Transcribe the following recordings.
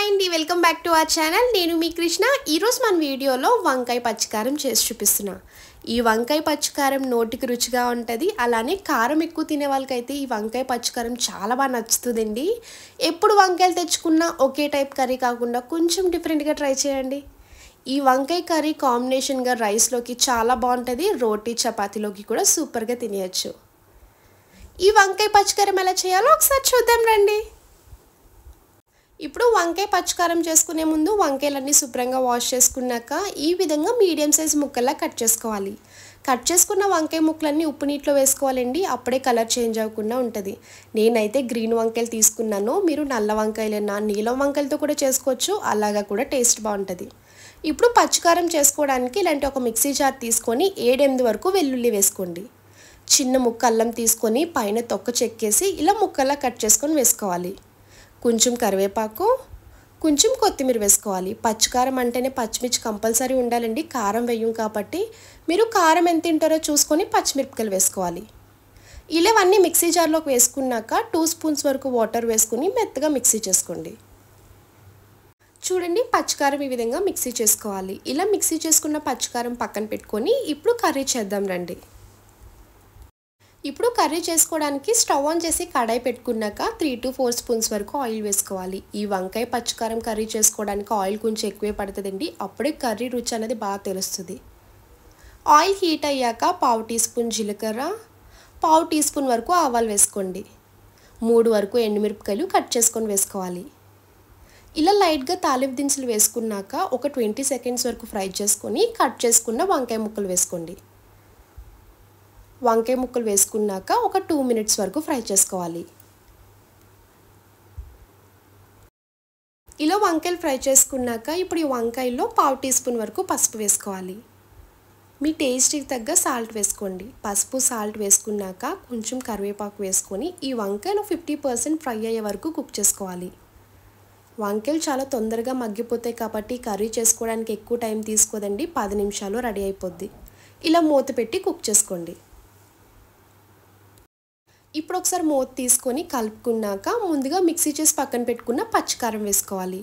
hi అండి welcome back to our channel నేను మీ కృష్ణ ఈరోజు మన వీడియోలో వంకాయ పచ్చికారం చేసి చూపిస్తున్నా ఈ వంకాయ పచ్చికారం నోటికి రుచిగా ఉంటుంది అలానే కారం ఎక్కువ తినే వాళ్ళకైతే ఈ వంకాయ పచ్చికారం చాలా బాగా నచ్చుతుందండి ఎప్పుడు వంకాయలు తెచ్చుకున్నా ఒకే టైప్ కర్రీ కాకుండా కొంచెం డిఫరెంట్గా ట్రై చేయండి ఈ వంకాయ కర్రీ కాంబినేషన్గా రైస్లోకి చాలా బాగుంటుంది రోటీ చపాతీలోకి కూడా సూపర్గా తినేయచ్చు ఈ వంకాయ పచ్చికారం ఎలా చేయాలో ఒకసారి చూద్దాం రండి ఇప్పుడు వంకాయ పచ్చకారం చేసుకునే ముందు వంకాయలన్నీ శుభ్రంగా వాష్ చేసుకున్నాక ఈ విధంగా మీడియం సైజ్ ముక్కల్లా కట్ చేసుకోవాలి కట్ చేసుకున్న వంకాయ ముక్కలన్నీ ఉప్పు నీటిలో వేసుకోవాలండి అప్పుడే కలర్ చేంజ్ అవ్వకుండా ఉంటుంది నేనైతే గ్రీన్ వంకాయలు తీసుకున్నాను మీరు నల్ల వంకాయలైనా నీలం వంకాయలతో కూడా చేసుకోవచ్చు అలాగా కూడా టేస్ట్ బాగుంటుంది ఇప్పుడు పచ్చికారం చేసుకోవడానికి ఇలాంటి ఒక మిక్సీ జార్ తీసుకొని ఏడెనిమిది వరకు వెల్లుల్లి వేసుకోండి చిన్న ముక్క అల్లం తీసుకొని పైన తొక్క చెక్కేసి ఇలా ముక్కలా కట్ చేసుకొని వేసుకోవాలి కొంచెం కరివేపాకు కొంచెం కొత్తిమీర వేసుకోవాలి పచ్చికారం అంటేనే పచ్చిమిర్చి కంపల్సరీ ఉండాలండి కారం వేయం కాబట్టి మీరు కారం ఎంత తింటారో చూసుకొని పచ్చిమిరపకాయలు వేసుకోవాలి ఇలావన్నీ మిక్సీ జార్లోకి వేసుకున్నాక టూ స్పూన్స్ వరకు వాటర్ వేసుకుని మెత్తగా మిక్సీ చేసుకోండి చూడండి పచ్చికారం ఈ విధంగా మిక్సీ చేసుకోవాలి ఇలా మిక్సీ చేసుకున్న పచ్చికారం పక్కన పెట్టుకొని ఇప్పుడు కర్రీ చేద్దాం రండి ఇప్పుడు కర్రీ చేసుకోవడానికి స్టవ్ ఆన్ చేసి కడాయి పెట్టుకున్నాక త్రీ టు ఫోర్ స్పూన్స్ వరకు ఆయిల్ వేసుకోవాలి ఈ వంకాయ పచ్చికారం కర్రీ చేసుకోవడానికి ఆయిల్ కొంచెం ఎక్కువే పడుతుందండి అప్పుడే కర్రీ రుచి అనేది బాగా తెలుస్తుంది ఆయిల్ హీట్ అయ్యాక పావు టీ స్పూన్ జీలకర్ర పావు టీ స్పూన్ వరకు ఆవాలు వేసుకోండి మూడు వరకు ఎండుమిరపకాయలు కట్ చేసుకొని వేసుకోవాలి ఇలా లైట్గా తాలిపు దినుసులు వేసుకున్నాక ఒక ట్వంటీ సెకండ్స్ వరకు ఫ్రై చేసుకొని కట్ చేసుకున్న వంకాయ ముక్కలు వేసుకోండి వంకాయ ముక్కలు వేసుకున్నాక ఒక టూ మినిట్స్ వరకు ఫ్రై చేసుకోవాలి ఇలా వంకాయలు ఫ్రై చేసుకున్నాక ఇప్పుడు ఈ వంకాయల్లో పావు టీ స్పూన్ వరకు పసుపు వేసుకోవాలి మీ టేస్ట్కి తగ్గ సాల్ట్ వేసుకోండి పసుపు సాల్ట్ వేసుకున్నాక కొంచెం కరివేపాకు వేసుకొని ఈ వంకాయలు ఫిఫ్టీ పర్సెంట్ ఫ్రై అయ్యే వరకు కుక్ చేసుకోవాలి వంకాయలు చాలా తొందరగా మగ్గిపోతాయి కాబట్టి కర్రీ చేసుకోవడానికి ఎక్కువ టైం తీసుకోదండి పది నిమిషాలు రెడీ అయిపోద్ది ఇలా మూత పెట్టి కుక్ చేసుకోండి ఇప్పుడు ఒకసారి మూత తీసుకొని కలుపుకున్నాక ముందుగా మిక్సీ చేసి పక్కన పెట్టుకున్న పచ్చికారం వేసుకోవాలి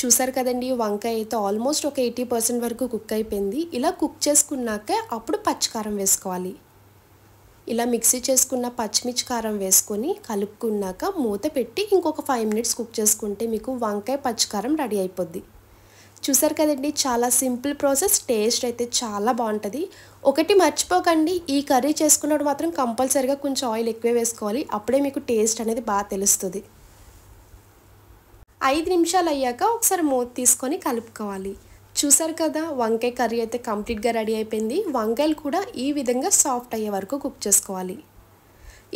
చూసారు కదండి వంకాయ అయితే ఆల్మోస్ట్ ఒక ఎయిటీ పర్సెంట్ వరకు కుక్ అయిపోయింది ఇలా కుక్ చేసుకున్నాక అప్పుడు పచ్చికారం వేసుకోవాలి ఇలా మిక్సీ చేసుకున్న పచ్చిమిర్చి కారం వేసుకొని కలుపుకున్నాక మూత పెట్టి ఇంకొక ఫైవ్ మినిట్స్ కుక్ చేసుకుంటే మీకు వంకాయ పచ్చికారం రెడీ అయిపోద్ది చూసారు కదండి చాలా సింపుల్ ప్రాసెస్ టేస్ట్ అయితే చాలా బాగుంటుంది ఒకటి మర్చిపోకండి ఈ కర్రీ చేసుకున్నప్పుడు మాత్రం కంపల్సరీగా కొంచెం ఆయిల్ ఎక్కువే వేసుకోవాలి అప్పుడే మీకు టేస్ట్ అనేది బాగా తెలుస్తుంది ఐదు నిమిషాలు అయ్యాక ఒకసారి మూత తీసుకొని కలుపుకోవాలి చూసారు కదా వంకాయ కర్రీ అయితే కంప్లీట్గా రెడీ అయిపోయింది వంకాయలు కూడా ఈ విధంగా సాఫ్ట్ అయ్యే వరకు కుక్ చేసుకోవాలి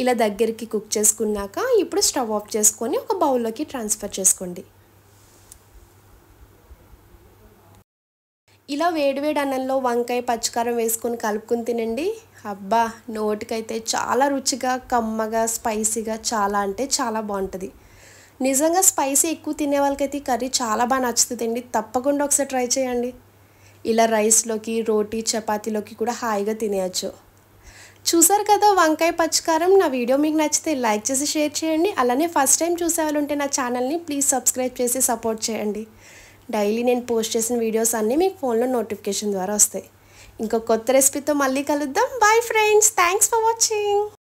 ఇలా దగ్గరికి కుక్ చేసుకున్నాక ఇప్పుడు స్టవ్ ఆఫ్ చేసుకొని ఒక బౌల్లోకి ట్రాన్స్ఫర్ చేసుకోండి ఇలా వేడివేడి అన్నంలో వంకాయ పచ్చికారం వేసుకొని కలుపుకుని తినండి అబ్బా నోటికైతే చాలా రుచిగా కమ్మగా స్పైసీగా చాలా అంటే చాలా బాగుంటుంది నిజంగా స్పైసీ ఎక్కువ తినే వాళ్ళకైతే ఈ కర్రీ చాలా బాగా నచ్చుతుంది అండి తప్పకుండా ఒకసారి ట్రై చేయండి ఇలా రైస్లోకి రోటీ చపాతీలోకి కూడా హాయిగా తినేయచ్చు చూసారు కదా వంకాయ పచ్చికారం నా వీడియో మీకు నచ్చితే లైక్ చేసి షేర్ చేయండి అలానే ఫస్ట్ టైం చూసే వాళ్ళు ఉంటే నా ఛానల్ని ప్లీజ్ సబ్స్క్రైబ్ చేసి సపోర్ట్ చేయండి డైలీ నేను పోస్ట్ చేసిన వీడియోస్ అన్నీ మీకు ఫోన్లో నోటిఫికేషన్ ద్వారా వస్తాయి ఇంకో కొత్త రెసిపీతో మళ్ళీ కలుద్దాం bye friends thanks for watching